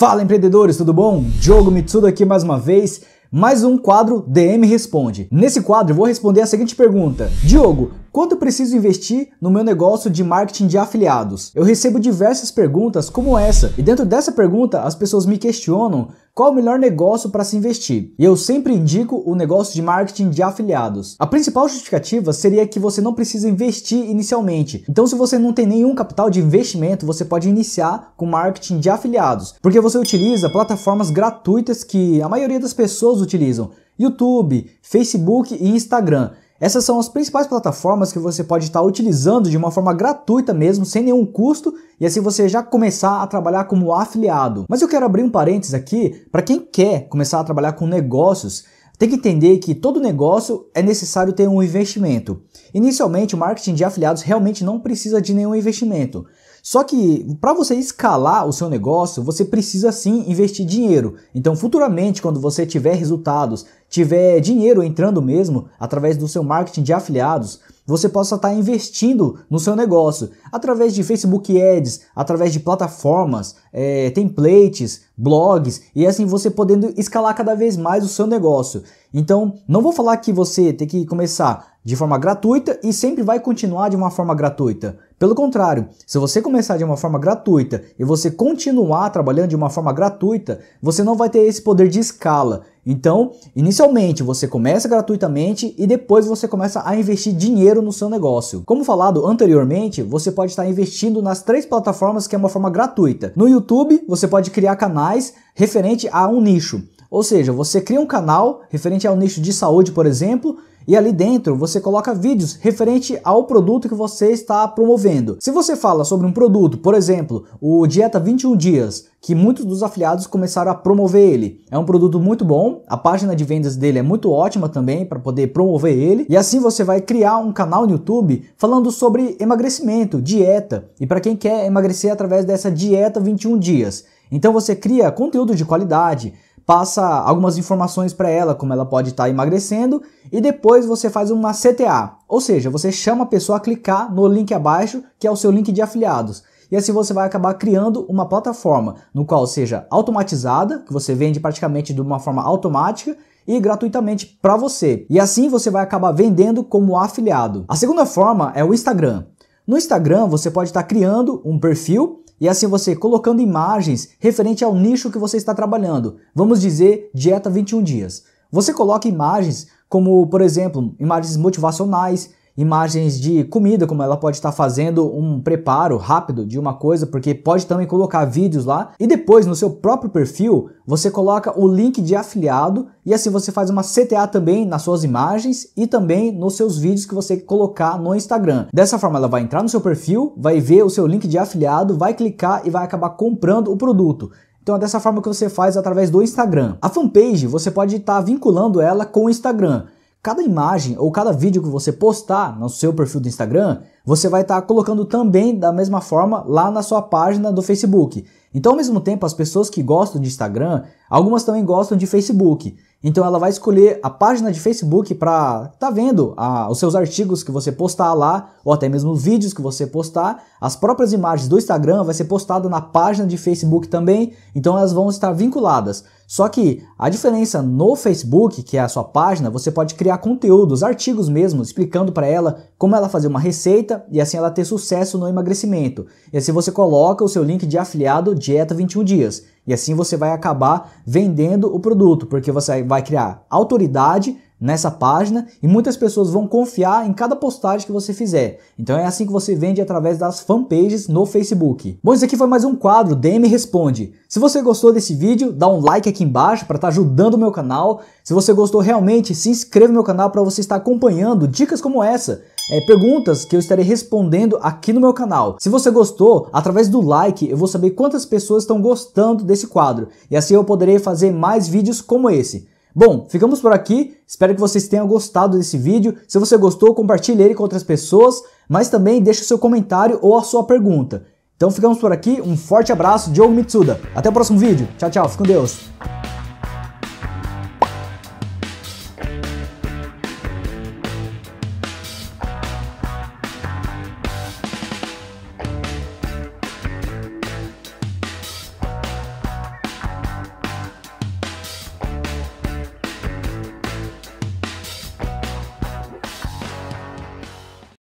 Fala empreendedores, tudo bom? Diogo Mitsudo aqui mais uma vez. Mais um quadro DM Responde. Nesse quadro, eu vou responder a seguinte pergunta: Diogo, quanto preciso investir no meu negócio de marketing de afiliados? Eu recebo diversas perguntas como essa, e dentro dessa pergunta, as pessoas me questionam qual o melhor negócio para se investir. E eu sempre indico o negócio de marketing de afiliados. A principal justificativa seria que você não precisa investir inicialmente. Então, se você não tem nenhum capital de investimento, você pode iniciar com marketing de afiliados, porque você utiliza plataformas gratuitas que a maioria das pessoas utilizam. YouTube, Facebook e Instagram. Essas são as principais plataformas que você pode estar utilizando de uma forma gratuita mesmo, sem nenhum custo, e assim você já começar a trabalhar como afiliado. Mas eu quero abrir um parênteses aqui para quem quer começar a trabalhar com negócios. Tem que entender que todo negócio é necessário ter um investimento. Inicialmente, o marketing de afiliados realmente não precisa de nenhum investimento. Só que para você escalar o seu negócio, você precisa sim investir dinheiro. Então, futuramente, quando você tiver resultados, tiver dinheiro entrando mesmo através do seu marketing de afiliados, você possa estar tá investindo no seu negócio através de Facebook Ads, através de plataformas, é, templates, blogs e assim você podendo escalar cada vez mais o seu negócio. Então, não vou falar que você tem que começar de forma gratuita e sempre vai continuar de uma forma gratuita. Pelo contrário, se você começar de uma forma gratuita e você continuar trabalhando de uma forma gratuita, você não vai ter esse poder de escala. Então, inicialmente você começa gratuitamente e depois você começa a investir dinheiro no seu negócio. Como falado anteriormente, você pode estar investindo nas três plataformas que é uma forma gratuita. No YouTube, você pode criar canais referente a um nicho. Ou seja, você cria um canal referente ao nicho de saúde, por exemplo, e ali dentro você coloca vídeos referente ao produto que você está promovendo. Se você fala sobre um produto, por exemplo, o Dieta 21 Dias, que muitos dos afiliados começaram a promover ele. É um produto muito bom, a página de vendas dele é muito ótima também para poder promover ele. E assim você vai criar um canal no YouTube falando sobre emagrecimento, dieta e para quem quer emagrecer através dessa dieta 21 dias. Então você cria conteúdo de qualidade, passa algumas informações para ela, como ela pode estar tá emagrecendo, e depois você faz uma CTA, ou seja, você chama a pessoa a clicar no link abaixo, que é o seu link de afiliados. E assim você vai acabar criando uma plataforma no qual seja automatizada, que você vende praticamente de uma forma automática e gratuitamente para você. E assim você vai acabar vendendo como afiliado. A segunda forma é o Instagram. No Instagram você pode estar tá criando um perfil e assim você colocando imagens referente ao nicho que você está trabalhando. Vamos dizer dieta 21 dias. Você coloca imagens como, por exemplo, imagens motivacionais, imagens de comida, como ela pode estar fazendo um preparo rápido de uma coisa, porque pode também colocar vídeos lá. E depois, no seu próprio perfil, você coloca o link de afiliado e assim você faz uma CTA também nas suas imagens e também nos seus vídeos que você colocar no Instagram. Dessa forma, ela vai entrar no seu perfil, vai ver o seu link de afiliado, vai clicar e vai acabar comprando o produto. Então é dessa forma que você faz através do Instagram. A fanpage você pode estar vinculando ela com o Instagram. Cada imagem ou cada vídeo que você postar no seu perfil do Instagram, você vai estar tá colocando também da mesma forma lá na sua página do Facebook. Então, ao mesmo tempo, as pessoas que gostam de Instagram, algumas também gostam de Facebook. Então, ela vai escolher a página de Facebook para tá vendo a, os seus artigos que você postar lá, ou até mesmo vídeos que você postar. As próprias imagens do Instagram vai ser postada na página de Facebook também. Então, elas vão estar vinculadas. Só que a diferença no Facebook, que é a sua página, você pode criar conteúdos, artigos mesmo, explicando para ela como ela fazer uma receita e assim ela ter sucesso no emagrecimento. E assim você coloca o seu link de afiliado Dieta 21 Dias. E assim você vai acabar vendendo o produto, porque você vai criar autoridade nessa página e muitas pessoas vão confiar em cada postagem que você fizer. Então é assim que você vende através das fanpages no Facebook. Bom, isso aqui foi mais um quadro DM Responde. Se você gostou desse vídeo, dá um like aqui embaixo para estar tá ajudando o meu canal. Se você gostou realmente, se inscreva no meu canal para você estar acompanhando dicas como essa. É, perguntas que eu estarei respondendo aqui no meu canal. Se você gostou, através do like eu vou saber quantas pessoas estão gostando desse quadro e assim eu poderei fazer mais vídeos como esse. Bom, ficamos por aqui. Espero que vocês tenham gostado desse vídeo. Se você gostou, compartilhe ele com outras pessoas, mas também deixe seu comentário ou a sua pergunta. Então ficamos por aqui. Um forte abraço, Diogo Mitsuda. Até o próximo vídeo. Tchau, tchau. Fique com Deus.